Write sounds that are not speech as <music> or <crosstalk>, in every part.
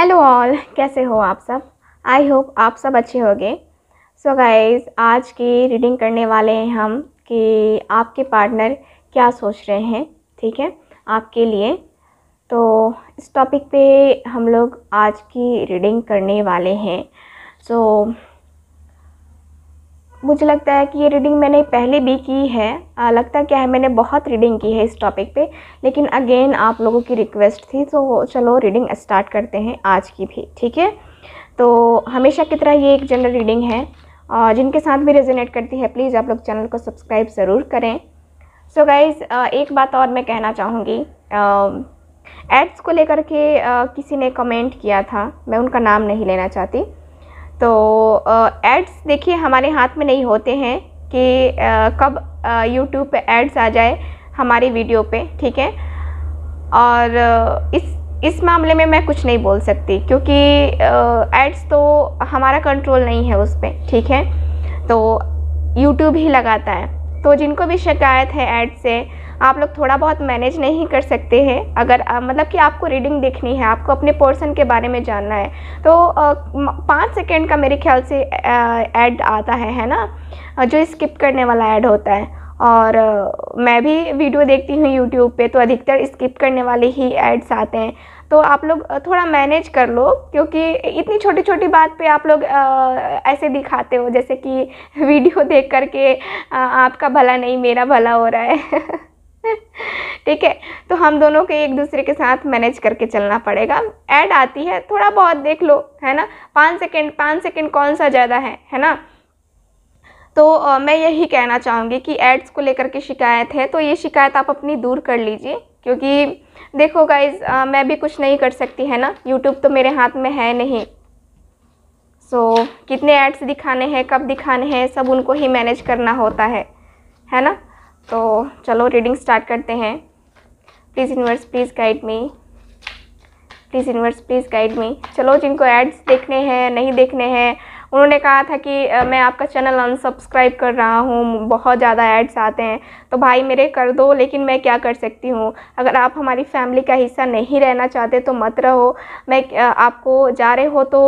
Hello all कैसे हो आप सब आई होप आप सब अच्छे होंगे सो गाइज आज की रीडिंग करने वाले हैं हम कि आपके पार्टनर क्या सोच रहे हैं ठीक है आपके लिए तो इस टॉपिक पे हम लोग आज की रीडिंग करने वाले हैं सो so, मुझे लगता है कि ये रीडिंग मैंने पहले भी की है आ, लगता क्या है मैंने बहुत रीडिंग की है इस टॉपिक पे लेकिन अगेन आप लोगों की रिक्वेस्ट थी तो चलो रीडिंग स्टार्ट करते हैं आज की भी ठीक है तो हमेशा की तरह ये एक जनरल रीडिंग है और जिनके साथ भी रेजोनेट करती है प्लीज़ आप लोग चैनल को सब्सक्राइब ज़रूर करें सो so गाइज़ एक बात और मैं कहना चाहूँगी एड्स को लेकर के किसी ने कमेंट किया था मैं उनका नाम नहीं लेना चाहती तो एड्स देखिए हमारे हाथ में नहीं होते हैं कि कब यूट्यूब पे एड्स आ जाए हमारी वीडियो पे ठीक है और इस इस मामले में मैं कुछ नहीं बोल सकती क्योंकि एड्स तो हमारा कंट्रोल नहीं है उस पर ठीक है तो यूट्यूब ही लगाता है तो जिनको भी शिकायत है एड से आप लोग थोड़ा बहुत मैनेज नहीं कर सकते हैं अगर मतलब कि आपको रीडिंग देखनी है आपको अपने पोर्सन के बारे में जानना है तो पाँच सेकेंड का मेरे ख्याल से ऐड आता है है ना जो स्किप करने वाला ऐड होता है और मैं भी वीडियो देखती हूँ यूट्यूब पे तो अधिकतर स्किप करने वाले ही एड्स आते हैं तो आप लोग थोड़ा मैनेज कर लो क्योंकि इतनी छोटी छोटी बात पे आप लोग ऐसे दिखाते हो जैसे कि वीडियो <laughs> देख करके आपका भला नहीं मेरा भला हो रहा है <laughs> ठीक है तो हम दोनों के एक दूसरे के साथ मैनेज करके चलना पड़ेगा ऐड आती है थोड़ा बहुत देख लो है ना पाँच सेकेंड पाँच सेकेंड कौन सा ज़्यादा है है ना तो आ, मैं यही कहना चाहूँगी कि एड्स को लेकर के शिकायत है तो ये शिकायत आप अपनी दूर कर लीजिए क्योंकि देखो गाइज मैं भी कुछ नहीं कर सकती है ना यूट्यूब तो मेरे हाथ में है नहीं सो so, कितने एड्स दिखाने हैं कब दिखाने हैं सब उनको ही मैनेज करना होता है है ना तो चलो रीडिंग स्टार्ट करते हैं please universe please guide me please universe please guide me चलो जिनको एड्स देखने हैं नहीं देखने हैं उन्होंने कहा था कि मैं आपका चैनल अनसब्सक्राइब कर रहा हूँ बहुत ज़्यादा एड्स आते हैं तो भाई मेरे कर दो लेकिन मैं क्या कर सकती हूँ अगर आप हमारी फैमिली का हिस्सा नहीं रहना चाहते तो मत रहो मैं आपको जा रहे हो तो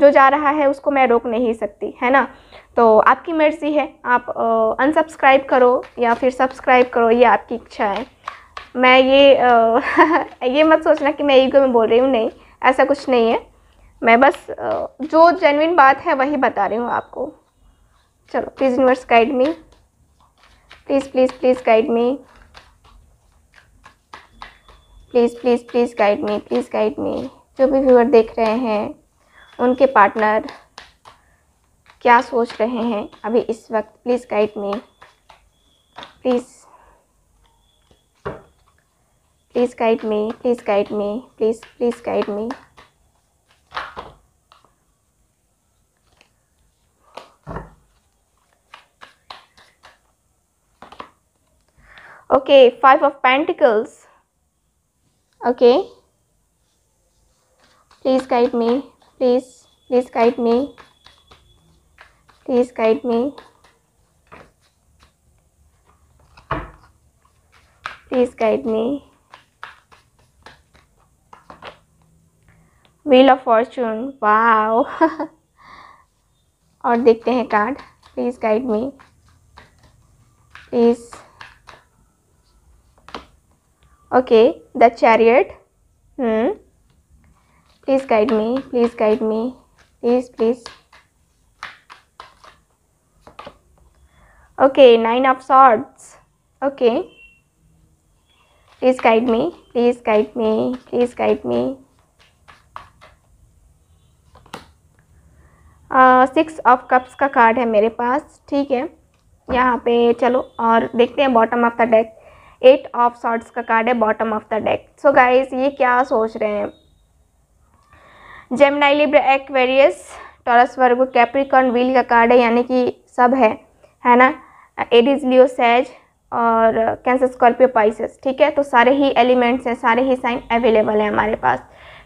जो जा रहा है उसको मैं रोक नहीं सकती है ना तो आपकी मर्ज़ी है आप अनसब्सक्राइब करो या फिर सब्सक्राइब करो ये आपकी इच्छा है मैं ये आ, <laughs> ये मत सोचना कि मैं ईगो में बोल रही हूँ नहीं ऐसा कुछ नहीं है मैं बस जो जेनविन बात है वही बता रही हूँ आपको चलो please universe guide me please please please guide me please please please guide me please guide me जो भी व्यूअर देख रहे हैं उनके पार्टनर क्या सोच रहे हैं अभी इस वक्त please guide me please please guide me please guide me please please guide me okay five of pentacles okay please guide me please please guide me <laughs> Hmm। please guide me. Please guide me. Wheel of fortune wow और देखते हैं card please guide me please okay the chariot please guide me please guide me please please okay nine of swords okay please guide me please guide me please guide me six of cups का card है मेरे पास ठीक है यहाँ पे चलो और देखते हैं bottom of the deck eight of swords का कार्ड है bottom of the deck so guys ये क्या सोच रहे हैं Gemini Libra Aquarius Taurus Virgo Capricorn wheel का कार्ड है यानी कि सब है है ना एडिज लियोसेज और कैंसर स्कॉर्पियो पाइसिस ठीक है तो सारे ही एलिमेंट्स हैं सारे ही साइन अवेलेबल हैं हमारे पास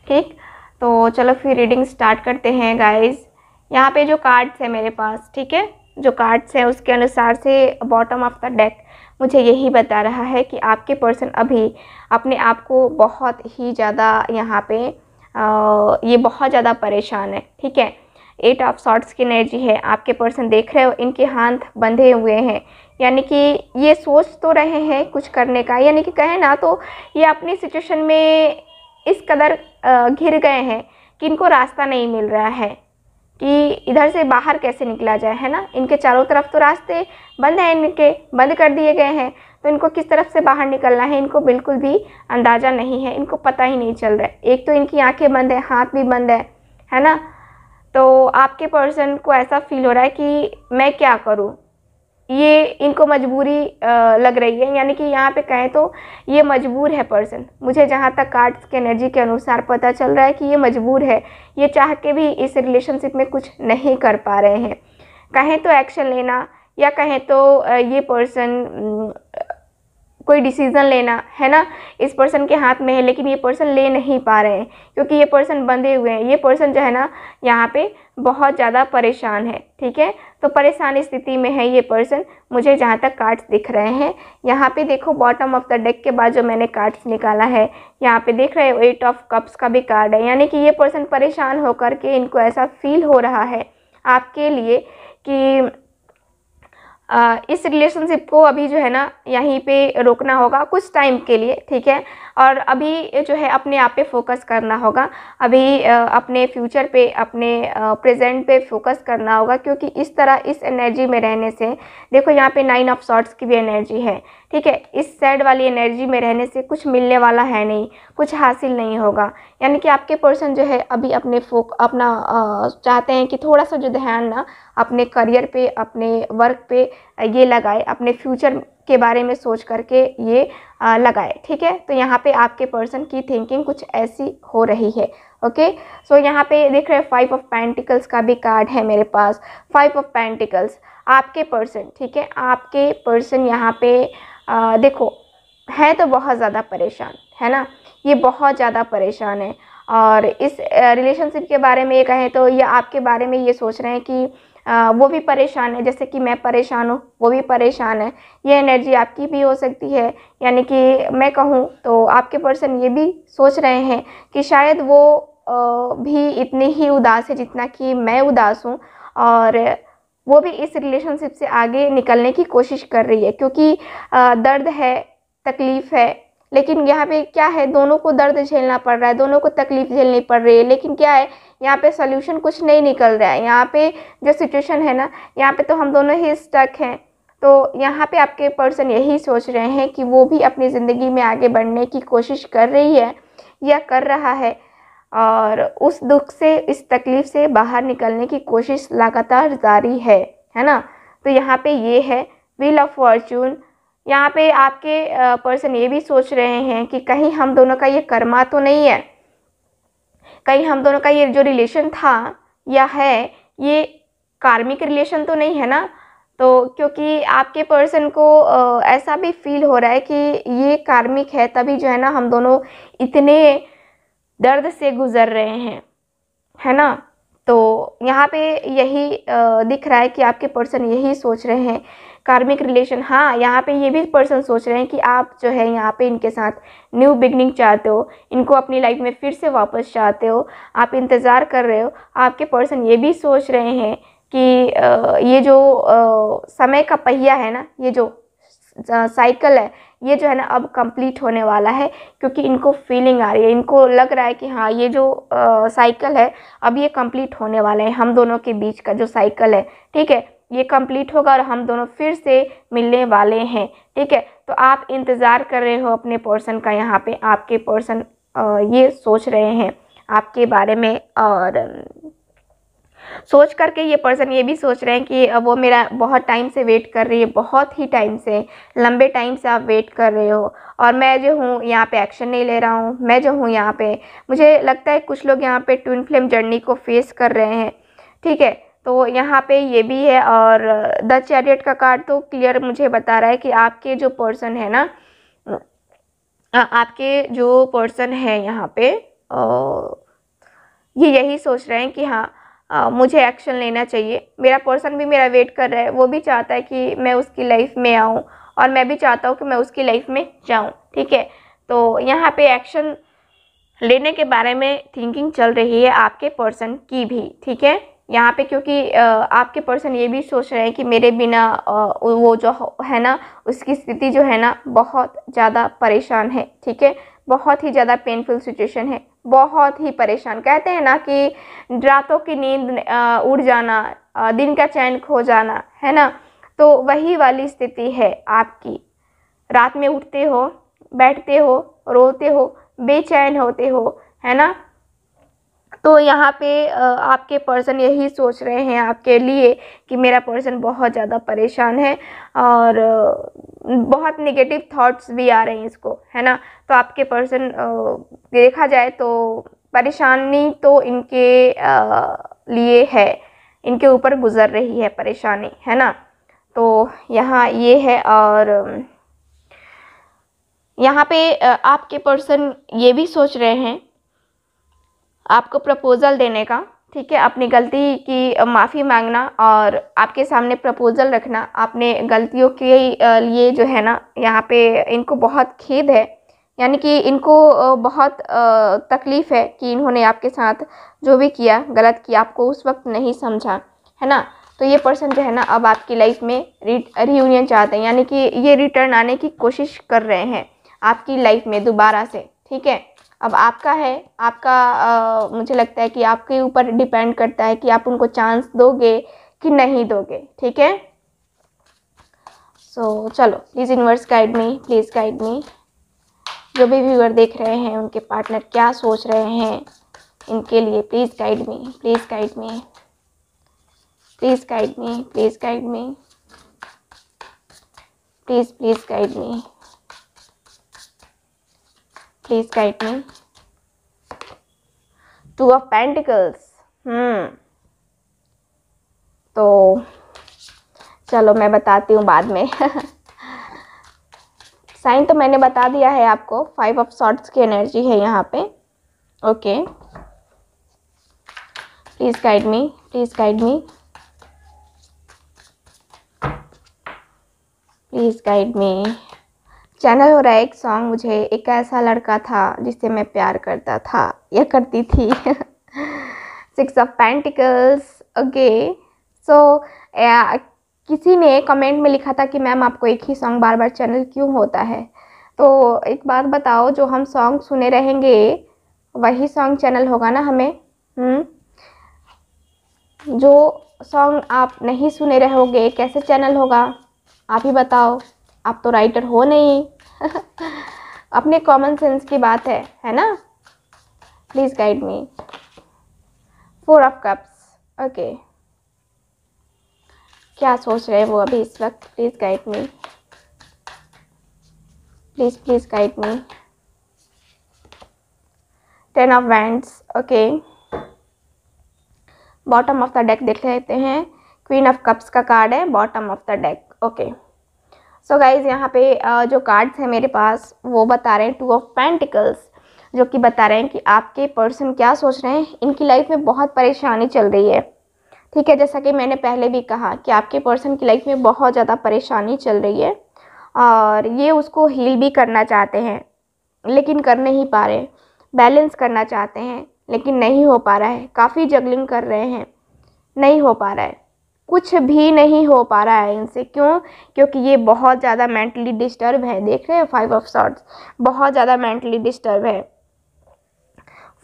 ठीक तो चलो फिर रीडिंग स्टार्ट करते हैं गाइज यहाँ पे जो कार्ड्स हैं मेरे पास ठीक है जो कार्ड्स हैं उसके अनुसार से बॉटम ऑफ द डेक मुझे यही बता रहा है कि आपके पर्सन अभी अपने आप को बहुत ही ज़्यादा यहाँ पे आ, ये बहुत ज़्यादा परेशान है ठीक है एट ऑफ शॉर्ट्स की एनर्जी है आपके पर्सन देख रहे हो इनके हाथ बंधे हुए हैं यानी कि ये सोच तो रहे हैं कुछ करने का यानी कि कहें ना तो ये अपनी सिचुएशन में इस कदर घिर गए हैं कि इनको रास्ता नहीं मिल रहा है कि इधर से बाहर कैसे निकला जाए है ना इनके चारों तरफ तो रास्ते बंद हैं इनके बंद कर दिए गए हैं तो इनको किस तरफ से बाहर निकलना है इनको बिल्कुल भी अंदाज़ा नहीं है इनको पता ही नहीं चल रहा है एक तो इनकी आंखें बंद है हाथ भी बंद है है ना तो आपके पर्सन को ऐसा फील हो रहा है कि मैं क्या करूँ ये इनको मजबूरी लग रही है यानी कि यहाँ पे कहें तो ये मजबूर है पर्सन मुझे जहाँ तक कार्ड्स के एनर्जी के अनुसार पता चल रहा है कि ये मजबूर है ये चाह के भी इस रिलेशनशिप में कुछ नहीं कर पा रहे हैं कहें तो एक्शन लेना या कहें तो ये पर्सन कोई डिसीज़न लेना है ना इस पर्सन के हाथ में है लेकिन ये पर्सन ले नहीं पा रहे हैं क्योंकि ये पर्सन बंधे हुए हैं ये पर्सन जो है ना यहाँ पे बहुत ज़्यादा परेशान है ठीक है तो परेशान स्थिति में है ये पर्सन मुझे जहाँ तक कार्ड्स दिख रहे हैं यहाँ पे देखो बॉटम ऑफ द डेक के बाद जो मैंने कार्ड्स निकाला है यहाँ पे देख रहे हो एट ऑफ कप्स का भी कार्ड है यानी कि ये पर्सन परेशान होकर के इनको ऐसा फील हो रहा है आपके लिए कि इस रिलेशनशिप को अभी जो है ना यहीं पे रोकना होगा कुछ टाइम के लिए ठीक है और अभी जो है अपने आप पे फोकस करना होगा अभी अपने फ्यूचर पे अपने प्रेजेंट पे फोकस करना होगा क्योंकि इस तरह इस एनर्जी में रहने से देखो यहाँ पे नाइन ऑफ शॉर्ट्स की भी एनर्जी है ठीक है इस सैड वाली एनर्जी में रहने से कुछ मिलने वाला है नहीं कुछ हासिल नहीं होगा यानी कि आपके पर्सन जो है अभी अपने फोक अपना चाहते हैं कि थोड़ा सा जो ध्यान ना अपने करियर पे अपने वर्क पे ये लगाए अपने फ्यूचर के बारे में सोच करके ये लगाए ठीक है तो यहाँ पे आपके पर्सन की थिंकिंग कुछ ऐसी हो रही है ओके सो so, यहाँ पे देख रहे हैं फाइव ऑफ पैंटिकल्स का भी कार्ड है मेरे पास फाइव ऑफ पैंटिकल्स आपके पर्सन ठीक है आपके पर्सन यहाँ पे आ, देखो है तो बहुत ज़्यादा परेशान है ना ये बहुत ज़्यादा परेशान है और इस रिलेशनशिप के बारे में ये कहें तो ये आपके बारे में ये सोच रहे हैं कि आ, वो भी परेशान है जैसे कि मैं परेशान हूँ वो भी परेशान है ये एनर्जी आपकी भी हो सकती है यानी कि मैं कहूँ तो आपके पर्सन ये भी सोच रहे हैं कि शायद वो आ, भी इतनी ही उदास है जितना कि मैं उदास हूँ और वो भी इस रिलेशनशिप से आगे निकलने की कोशिश कर रही है क्योंकि आ, दर्द है तकलीफ़ है लेकिन यहाँ पे क्या है दोनों को दर्द झेलना पड़ रहा है दोनों को तकलीफ़ झेलनी पड़ रही है लेकिन क्या है यहाँ पे सोल्यूशन कुछ नहीं निकल रहा है यहाँ पे जो सिचुएशन है ना यहाँ पे तो हम दोनों ही स्टक हैं तो यहाँ पे आपके पर्सन यही सोच रहे हैं कि वो भी अपनी ज़िंदगी में आगे बढ़ने की कोशिश कर रही है या कर रहा है और उस दुख से इस तकलीफ़ से बाहर निकलने की कोशिश लगातार जारी है है ना तो यहाँ पे ये है व्हील ऑफ फॉर्चून यहाँ पे आपके पर्सन ये भी सोच रहे हैं कि कहीं हम दोनों का ये कर्मा तो नहीं है कहीं हम दोनों का ये जो रिलेशन था या है ये कार्मिक रिलेशन तो नहीं है ना तो क्योंकि आपके पर्सन को ऐसा भी फील हो रहा है कि ये कार्मिक है तभी जो है ना हम दोनों इतने दर्द से गुज़र रहे हैं है ना तो यहाँ पे यही दिख रहा है कि आपके पर्सन यही सोच रहे हैं कार्मिक रिलेशन हाँ यहाँ पे ये भी पर्सन सोच रहे हैं कि आप जो है यहाँ पे इनके साथ न्यू बिगनिंग चाहते हो इनको अपनी लाइफ में फिर से वापस चाहते हो आप इंतज़ार कर रहे हो आपके पर्सन ये भी सोच रहे हैं कि ये जो समय का पहिया है ना ये जो साइकिल है ये जो है ना अब कंप्लीट होने वाला है क्योंकि इनको फीलिंग आ रही है इनको लग रहा है कि हाँ ये जो साइकिल है अब ये कंप्लीट होने वाला है हम दोनों के बीच का जो साइकिल है ठीक है ये कंप्लीट होगा और हम दोनों फिर से मिलने वाले हैं ठीक है तो आप इंतज़ार कर रहे हो अपने पर्सन का यहाँ पे आपके पर्सन ये सोच रहे हैं आपके बारे में और सोच करके ये पर्सन ये भी सोच रहे हैं कि वो मेरा बहुत टाइम से वेट कर रही है बहुत ही टाइम से लंबे टाइम से आप वेट कर रहे हो और मैं जो हूँ यहाँ पे एक्शन नहीं ले रहा हूँ मैं जो हूँ यहाँ पे मुझे लगता है कुछ लोग यहाँ पे ट्विन फ्लेम जर्नी को फेस कर रहे हैं ठीक है तो यहाँ पे ये भी है और द चैरियट का कार्ड तो क्लियर मुझे बता रहा है कि आपके जो पर्सन है ना आपके जो पर्सन है यहाँ पे ये यही सोच रहे हैं कि हाँ आ, मुझे एक्शन लेना चाहिए मेरा पर्सन भी मेरा वेट कर रहा है वो भी चाहता है कि मैं उसकी लाइफ में आऊँ और मैं भी चाहता हूँ कि मैं उसकी लाइफ में जाऊँ ठीक है तो यहाँ पे एक्शन लेने के बारे में थिंकिंग चल रही है आपके पर्सन की भी ठीक है यहाँ पे क्योंकि आपके पर्सन ये भी सोच रहे हैं कि मेरे बिना वो जो है ना उसकी स्थिति जो है ना बहुत ज़्यादा परेशान है ठीक है बहुत ही ज़्यादा पेनफुल सिचुएशन है बहुत ही परेशान कहते हैं ना कि रातों की नींद उड़ जाना दिन का चैन खो जाना है ना तो वही वाली स्थिति है आपकी रात में उठते हो बैठते हो रोते हो बेचैन होते हो है ना तो यहाँ पे आपके पर्सन यही सोच रहे हैं आपके लिए कि मेरा पर्सन बहुत ज़्यादा परेशान है और बहुत नेगेटिव थॉट्स भी आ रहे हैं इसको है ना तो आपके पर्सन देखा जाए तो परेशानी तो इनके लिए है इनके ऊपर गुजर रही है परेशानी है ना तो यहाँ ये है और यहाँ पे आपके पर्सन ये भी सोच रहे हैं आपको प्रपोज़ल देने का ठीक है अपनी गलती की माफ़ी मांगना और आपके सामने प्रपोज़ल रखना आपने गलतियों के लिए जो है ना यहाँ पे इनको बहुत खेद है यानी कि इनको बहुत तकलीफ़ है कि इन्होंने आपके साथ जो भी किया गलत किया आपको उस वक्त नहीं समझा है ना तो ये पर्सन जो है ना अब आपकी लाइफ में रीयूनियन चाहते हैं यानी कि ये रिटर्न आने की कोशिश कर रहे हैं आपकी लाइफ में दोबारा से ठीक है अब आपका है आपका आ, मुझे लगता है कि आपके ऊपर डिपेंड करता है कि आप उनको चांस दोगे कि नहीं दोगे ठीक है सो so, चलो please universe guide me please guide me जो भी व्यूअर देख रहे हैं उनके पार्टनर क्या सोच रहे हैं इनके लिए please guide me please guide me please guide me please guide me please please guide me please guide me two of pentacles hmm तो चलो मैं बताती हूँ बाद में साइन <laughs> तो मैंने बता दिया है आपको फाइव ऑफ शॉर्ट्स की एनर्जी है यहाँ पे okay please guide me please guide me please guide me channel हो रहा है एक सॉन्ग मुझे एक ऐसा लड़का था जिससे मैं प्यार करता था या करती थी six of pentacles okay so किसी ने कमेंट में लिखा था कि मैम आपको एक ही सॉन्ग बार बार चैनल क्यों होता है तो एक बात बताओ जो हम सॉन्ग सुने रहेंगे वही सॉन्ग चैनल होगा ना हमें हुँ? हम्म? जो सॉन्ग आप नहीं सुने रहोगे कैसे चैनल होगा आप ही बताओ आप तो राइटर हो नहीं <laughs> अपने कॉमन सेंस की बात है है ना please guide me four of cups okay क्या सोच रहे हैं वो अभी इस वक्त please guide me please please guide me ten of wands okay bottom of the deck देख लेते हैं क्वीन ऑफ कप्स का कार्ड है bottom of the deck okay okay. So guys यहाँ पे uh, जो कार्ड्स हैं मेरे पास वो बता रहे हैं टू ऑफ पेंटिकल्स जो कि बता रहे हैं कि आपके पर्सन क्या सोच रहे हैं इनकी लाइफ में बहुत परेशानी चल रही है ठीक है जैसा कि मैंने पहले भी कहा कि आपके पर्सन की लाइफ में बहुत ज़्यादा परेशानी चल रही है और ये उसको हील भी करना चाहते हैं लेकिन कर नहीं पा रहे बैलेंस करना चाहते हैं लेकिन नहीं हो पा रहा है काफ़ी जगलिंग कर रहे हैं नहीं हो पा रहा है कुछ भी नहीं हो पा रहा है इनसे क्यों क्योंकि ये बहुत ज़्यादा मेंटली डिस्टर्ब है देख रहे हैं फाइव ऑफ शॉर्ट्स बहुत ज़्यादा मेंटली डिस्टर्ब है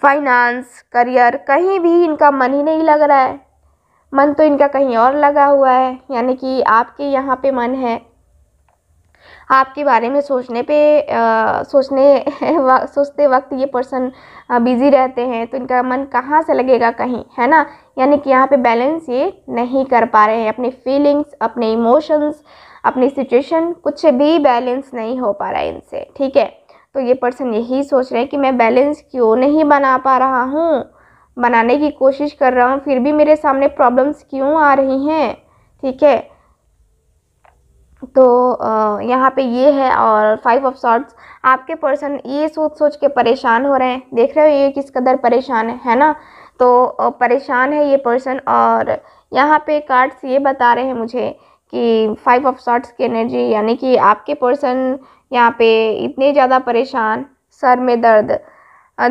फाइनेंस करियर कहीं भी इनका मन ही नहीं लग रहा है मन तो इनका कहीं और लगा हुआ है यानी कि आपके यहाँ पे मन है आपके बारे में सोचने पे आ, सोचने <laughs> सोचते वक्त ये पर्सन बिज़ी रहते हैं तो इनका मन कहाँ से लगेगा कहीं है ना यानी कि यहाँ पे बैलेंस ये नहीं कर पा रहे हैं अपनी फीलिंग्स अपने इमोशंस अपनी सिचुएशन कुछ भी बैलेंस नहीं हो पा रहा है इनसे ठीक है तो ये पर्सन यही सोच रहे हैं कि मैं बैलेंस क्यों नहीं बना पा रहा हूँ बनाने की कोशिश कर रहा हूँ फिर भी मेरे सामने प्रॉब्लम्स क्यों आ रही हैं ठीक है तो यहाँ पे ये है और फाइव ऑफ सॉर्ट्स आपके पर्सन ये सोच सोच के परेशान हो रहे हैं देख रहे हो ये किस कदर परेशान है है ना तो परेशान है ये पर्सन और यहाँ पे कार्ड्स ये बता रहे हैं मुझे कि फाइव ऑफ सॉर्ट्स की एनर्जी यानी कि आपके पर्सन यहाँ पे इतने ज़्यादा परेशान सर में दर्द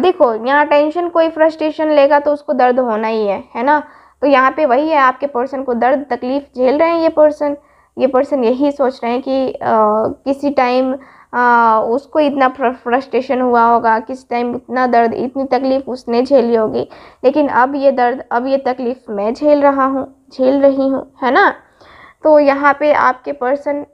देखो यहाँ टेंशन कोई फ्रस्ट्रेशन लेगा तो उसको दर्द होना ही है है ना तो यहाँ पे वही है आपके पर्सन को दर्द तकलीफ़ झेल रहे हैं ये पर्सन ये पर्सन यही सोच रहे हैं कि आ, किसी टाइम उसको इतना फ्रस्ट्रेशन हुआ होगा किस टाइम इतना दर्द इतनी तकलीफ़ उसने झेली होगी लेकिन अब ये दर्द अब ये तकलीफ़ मैं झेल रहा हूँ झेल रही हूँ है ना तो यहाँ पे आपके पर्सन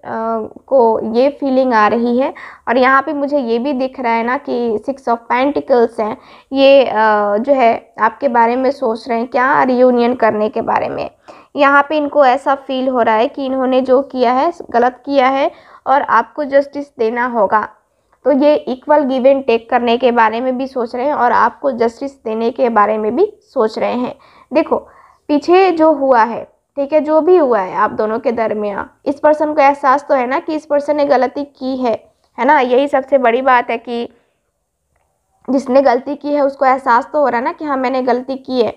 को ये फीलिंग आ रही है और यहाँ पे मुझे ये भी दिख रहा है ना कि सिक्स ऑफ पैंटिकल्स हैं ये आ, जो है आपके बारे में सोच रहे हैं क्या रियूनियन करने के बारे में यहाँ पे इनको ऐसा फील हो रहा है कि इन्होंने जो किया है गलत किया है और आपको जस्टिस देना होगा तो ये इक्वल गिव एंड टेक करने के बारे में भी सोच रहे हैं और आपको जस्टिस देने के बारे में भी सोच रहे हैं देखो पीछे जो हुआ है ठीक है जो भी हुआ है आप दोनों के दरमियान इस पर्सन को एहसास तो है ना कि इस पर्सन ने गलती की है है ना यही सबसे बड़ी बात है कि जिसने गलती की है उसको एहसास तो हो रहा है ना कि हाँ मैंने गलती की है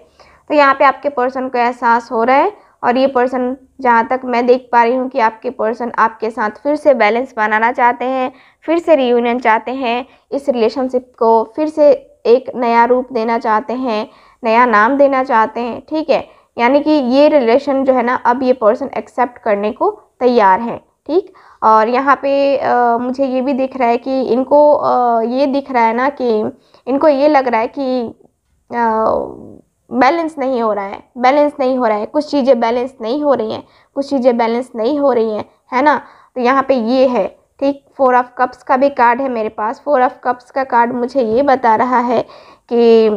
तो यहाँ पे आपके पर्सन को एहसास हो रहा है और ये पर्सन जहाँ तक मैं देख पा रही हूँ कि आपके पर्सन आपके साथ फिर से बैलेंस बनाना चाहते हैं फिर से रियूनियन चाहते हैं इस रिलेशनशिप को फिर से एक नया रूप देना चाहते हैं नया नाम देना चाहते हैं ठीक है यानी कि ये रिलेशन जो है ना अब ये पर्सन एक्सेप्ट करने को तैयार है ठीक और यहाँ पे आ, मुझे ये भी दिख रहा है कि इनको आ, ये दिख रहा है ना कि इनको ये लग रहा है कि आ, बैलेंस नहीं हो रहा है बैलेंस नहीं हो रहा है कुछ चीज़ें बैलेंस नहीं हो रही हैं कुछ चीज़ें बैलेंस नहीं हो रही हैं है ना तो यहाँ पे ये है ठीक फोर ऑफ कप्स का भी कार्ड है मेरे पास फोर ऑफ कप्स का कार्ड मुझे ये बता रहा है कि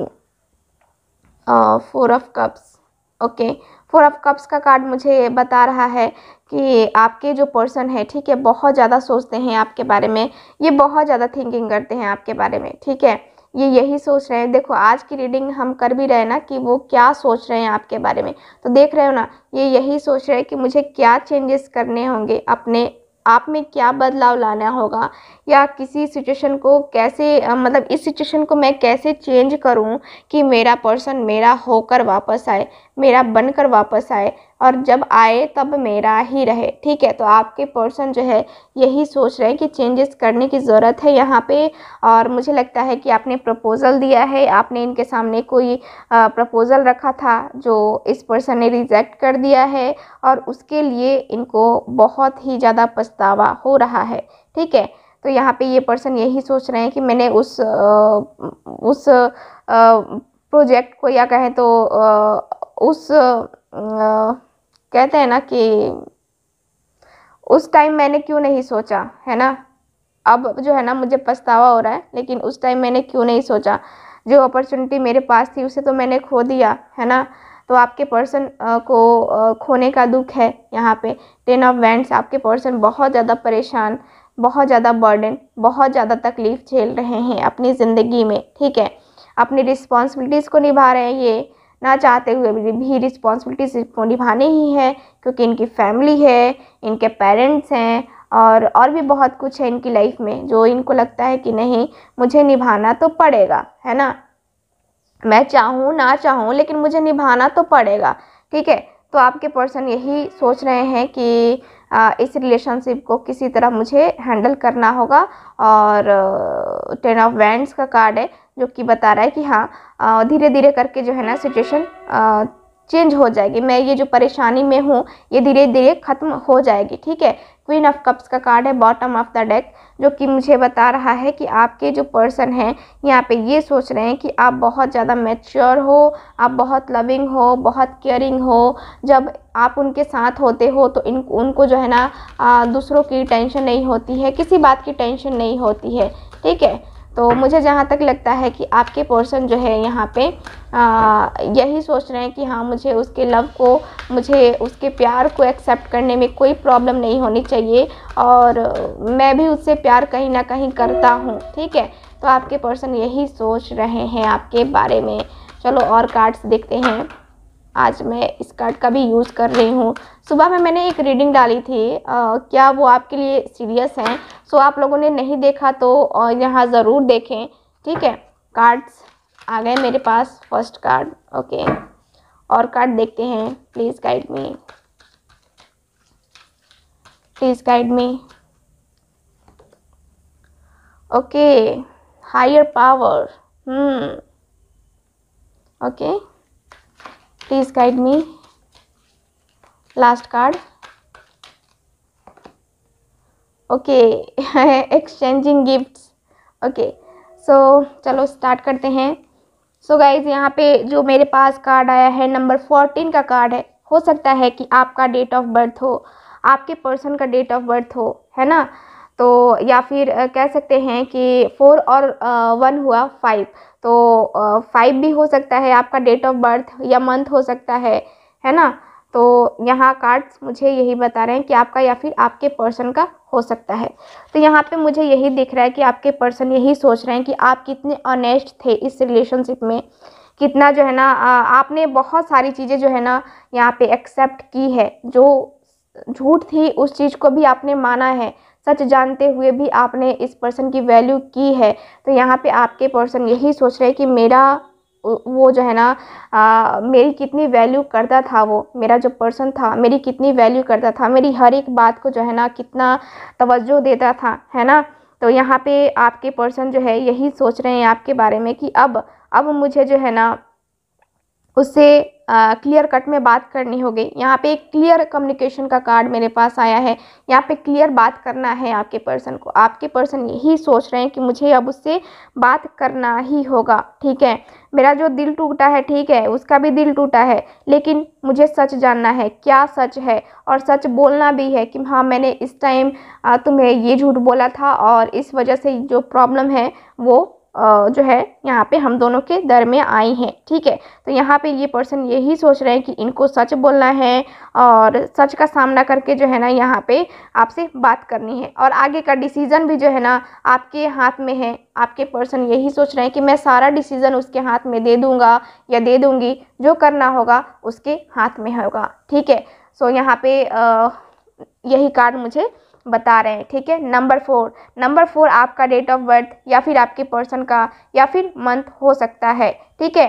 four of cups okay four of cups का कार्ड मुझे बता रहा है कि आपके जो पर्सन है ठीक है बहुत ज़्यादा सोचते हैं आपके बारे में ये बहुत ज़्यादा थिंकिंग करते हैं आपके बारे में ठीक है ये यही सोच रहे हैं देखो आज की रीडिंग हम कर भी रहे ना कि वो क्या सोच रहे हैं आपके बारे में तो देख रहे हो ना ये यही सोच रहे हैं कि मुझे क्या चेंजेस करने होंगे अपने आप में क्या बदलाव लाना होगा या किसी सिचुएशन को कैसे मतलब इस सिचुएशन को मैं कैसे चेंज करूं कि मेरा पर्सन मेरा होकर वापस आए मेरा बन कर वापस आए और जब आए तब मेरा ही रहे ठीक है तो आपके पर्सन जो है यही सोच रहे हैं कि चेंजेस करने की ज़रूरत है यहाँ पे और मुझे लगता है कि आपने प्रपोज़ल दिया है आपने इनके सामने कोई प्रपोज़ल रखा था जो इस पर्सन ने रिजेक्ट कर दिया है और उसके लिए इनको बहुत ही ज़्यादा पछतावा हो रहा है ठीक है तो यहाँ पर ये पर्सन यही सोच रहे हैं कि मैंने उस उस प्रोजेक्ट को या कहें तो उस आ, कहते हैं ना कि उस टाइम मैंने क्यों नहीं सोचा है ना अब जो है ना मुझे पछतावा हो रहा है लेकिन उस टाइम मैंने क्यों नहीं सोचा जो अपॉर्चुनिटी मेरे पास थी उसे तो मैंने खो दिया है ना तो आपके पर्सन को खोने का दुख है यहाँ पे टेन ऑफ वेंट्स आपके पर्सन बहुत ज़्यादा परेशान बहुत ज़्यादा बर्डन बहुत ज़्यादा तकलीफ़ झेल रहे हैं अपनी ज़िंदगी में ठीक है अपनी रिस्पॉन्सिबिलिटीज़ को निभा रहे हैं ये ना चाहते हुए भी रिस्पॉन्सिबिलिटी इनको निभाने ही हैं क्योंकि इनकी फैमिली है इनके पेरेंट्स हैं और और भी बहुत कुछ है इनकी लाइफ में जो इनको लगता है कि नहीं मुझे निभाना तो पड़ेगा है ना मैं चाहूँ ना चाहूँ लेकिन मुझे निभाना तो पड़ेगा ठीक है तो आपके पर्सन यही सोच रहे हैं कि आ, इस रिलेशनशिप को किसी तरह मुझे हैंडल करना होगा और टेन ऑफ वैंड्स का कार्ड है जो कि बता रहा है कि हाँ धीरे धीरे करके जो है ना सिचुएशन चेंज हो जाएगी मैं ये जो परेशानी में हूँ ये धीरे धीरे ख़त्म हो जाएगी ठीक है क्वीन ऑफ कप्स का कार्ड है बॉटम ऑफ द डेक जो कि मुझे बता रहा है कि आपके जो पर्सन हैं यहाँ पे ये सोच रहे हैं कि आप बहुत ज़्यादा मैच्योर हो आप बहुत लविंग हो बहुत केयरिंग हो जब आप उनके साथ होते हो तो इन उनको जो है ना दूसरों की टेंशन नहीं होती है किसी बात की टेंशन नहीं होती है ठीक है तो मुझे जहाँ तक लगता है कि आपके पर्सन जो है यहाँ पे आ, यही सोच रहे हैं कि हाँ मुझे उसके लव को मुझे उसके प्यार को एक्सेप्ट करने में कोई प्रॉब्लम नहीं होनी चाहिए और मैं भी उससे प्यार कहीं ना कहीं करता हूँ ठीक है तो आपके पर्सन यही सोच रहे हैं आपके बारे में चलो और कार्ड्स देखते हैं आज मैं इस कार्ड का भी यूज़ कर रही हूँ सुबह में मैंने एक रीडिंग डाली थी आ, क्या वो आपके लिए सीरियस हैं सो आप लोगों ने नहीं देखा तो यहाँ ज़रूर देखें ठीक है कार्ड्स आ गए मेरे पास फर्स्ट कार्ड ओके और कार्ड देखते हैं please guide me please guide me okay higher power hmm okay please guide me last card okay exchanging gifts okay so चलो स्टार्ट करते हैं सो गाइज यहाँ पे जो मेरे पास कार्ड आया है नंबर फोर्टीन का कार्ड है हो सकता है कि आपका डेट ऑफ बर्थ हो आपके पर्सन का डेट ऑफ बर्थ हो है ना तो या फिर कह सकते हैं कि फोर और वन हुआ फाइव तो फाइव भी हो सकता है आपका डेट ऑफ बर्थ या मंथ हो सकता है है ना तो यहाँ कार्ड्स मुझे यही बता रहे हैं कि आपका या फिर आपके पर्सन का हो सकता है तो यहाँ पे मुझे यही दिख रहा है कि आपके पर्सन यही सोच रहे हैं कि आप कितने ऑनेस्ट थे इस रिलेशनशिप में कितना जो है ना आपने बहुत सारी चीज़ें जो है ना यहाँ पे एक्सेप्ट की है जो झूठ थी उस चीज़ को भी आपने माना है सच जानते हुए भी आपने इस पर्सन की वैल्यू की है तो यहाँ पे आपके पर्सन यही सोच रहे हैं कि मेरा वो जो है ना आ, मेरी कितनी वैल्यू करता था वो मेरा जो पर्सन था मेरी कितनी वैल्यू करता था मेरी हर एक बात को जो है ना कितना तवज्जो देता था है ना तो यहाँ पे आपके पर्सन जो है यही सोच रहे हैं आपके बारे में कि अब अब मुझे जो है ना उससे क्लियर कट में बात करनी होगी यहाँ पे एक क्लियर कम्युनिकेशन का कार्ड मेरे पास आया है यहाँ पे क्लियर बात करना है आपके पर्सन को आपके पर्सन यही सोच रहे हैं कि मुझे अब उससे बात करना ही होगा ठीक है मेरा जो दिल टूटा है ठीक है उसका भी दिल टूटा है लेकिन मुझे सच जानना है क्या सच है और सच बोलना भी है कि हाँ मैंने इस टाइम तुम्हें ये झूठ बोला था और इस वजह से जो प्रॉब्लम है वो जो है यहाँ पे हम दोनों के दर में आई हैं ठीक है तो यहाँ पे ये पर्सन यही सोच रहे हैं कि इनको सच बोलना है और सच का सामना करके जो है ना यहाँ पे आपसे बात करनी है और आगे का डिसीज़न भी जो है ना आपके हाथ में है आपके पर्सन यही सोच रहे हैं कि मैं सारा डिसीज़न उसके हाथ में दे दूँगा या दे दूँगी जो करना होगा उसके हाथ में होगा ठीक है सो यहाँ पर यही कार्ड मुझे बता रहे हैं ठीक है नंबर फोर नंबर फोर आपका डेट ऑफ बर्थ या फिर आपके पर्सन का या फिर मंथ हो सकता है ठीक है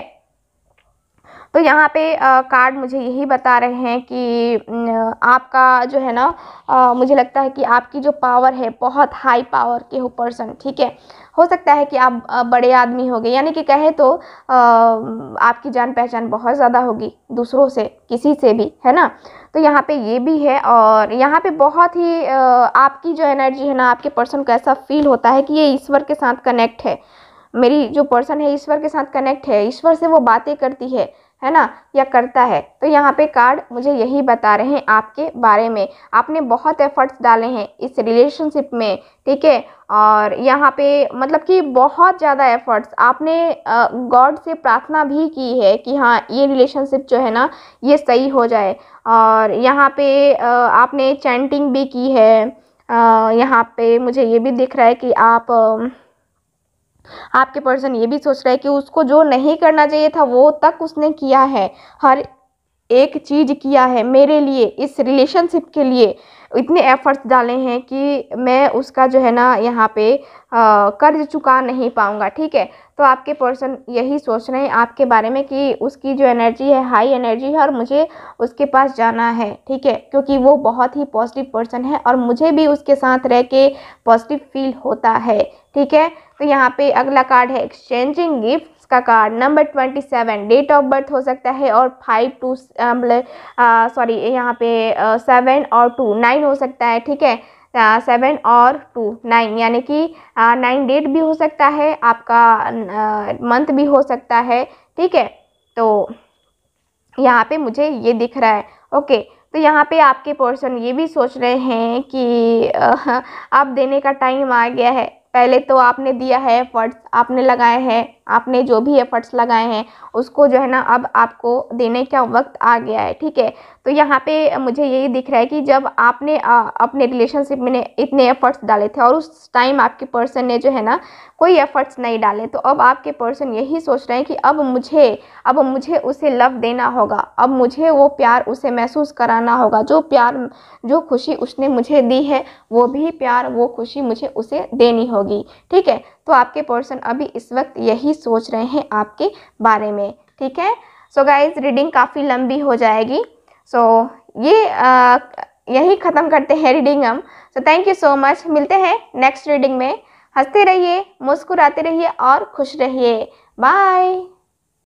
तो यहाँ पे आ, कार्ड मुझे यही बता रहे हैं कि आपका जो है ना आ, मुझे लगता है कि आपकी जो पावर है बहुत हाई पावर के हो पर्सन ठीक है हो सकता है कि आप बड़े आदमी हो गए यानी कि कहें तो आपकी जान पहचान बहुत ज़्यादा होगी दूसरों से किसी से भी है ना तो यहाँ पे ये भी है और यहाँ पे बहुत ही आपकी जो एनर्जी है ना आपके पर्सन को ऐसा फील होता है कि ये ईश्वर के साथ कनेक्ट है मेरी जो पर्सन है ईश्वर के साथ कनेक्ट है ईश्वर से वो बातें करती है है ना या करता है तो यहाँ पे कार्ड मुझे यही बता रहे हैं आपके बारे में आपने बहुत एफर्ट्स डाले हैं इस रिलेशनशिप में ठीक है और यहाँ पे मतलब कि बहुत ज़्यादा एफर्ट्स आपने गॉड से प्रार्थना भी की है कि हाँ ये रिलेशनशिप जो है ना ये सही हो जाए और यहाँ पे आपने चैंटिंग भी की है यहाँ पे मुझे ये भी दिख रहा है कि आप आपके पर्सन ये भी सोच रहा है कि उसको जो नहीं करना चाहिए था वो तक उसने किया है हर एक चीज़ किया है मेरे लिए इस रिलेशनशिप के लिए इतने एफ़र्ट्स डाले हैं कि मैं उसका जो है ना यहाँ पे कर्ज चुका नहीं पाऊँगा ठीक है तो आपके पर्सन यही सोच रहे हैं आपके बारे में कि उसकी जो एनर्जी है हाई एनर्जी है और मुझे उसके पास जाना है ठीक है क्योंकि वो बहुत ही पॉजिटिव पर्सन है और मुझे भी उसके साथ रह के पॉजिटिव फील होता है ठीक है तो यहाँ पे अगला कार्ड है एक्सचेंजिंग गिफ्ट का card number twenty seven date of birth हो सकता है और फाइव टू मतलब, सॉरी यहाँ पे सेवन और टू नाइन हो सकता है ठीक है सेवन और टू नाइन यानी कि नाइन डेट भी हो सकता है आपका मंथ भी हो सकता है ठीक है तो यहाँ पे मुझे ये दिख रहा है ओके तो यहाँ पे आपके पर्सन ये भी सोच रहे हैं कि अब देने का टाइम आ गया है पहले तो आपने दिया है एफर्ट्स आपने लगाए हैं आपने जो भी एफर्ट्स लगाए हैं उसको जो है ना अब आपको देने का वक्त आ गया है ठीक है तो यहाँ पे मुझे यही दिख रहा है कि जब आपने आ, अपने रिलेशनशिप में इतने एफर्ट्स डाले थे और उस टाइम आपके पर्सन ने जो है ना कोई एफर्ट्स नहीं डाले तो अब आपके पर्सन यही सोच रहे हैं कि अब मुझे अब मुझे उसे लव देना होगा अब मुझे वो प्यार उसे महसूस कराना होगा जो प्यार जो खुशी उसने मुझे दी है वो भी प्यार वो खुशी मुझे उसे देनी होगी होगी ठीक है तो आपके पर्सन अभी इस वक्त यही सोच रहे हैं आपके बारे में ठीक है सो गाइज रीडिंग काफ़ी लंबी हो जाएगी सो so, ये आ, यही ख़त्म करते हैं रीडिंग हम so thank you so much मिलते हैं नेक्स्ट रीडिंग में हंसते रहिए मुस्कुराते रहिए और खुश रहिए बाय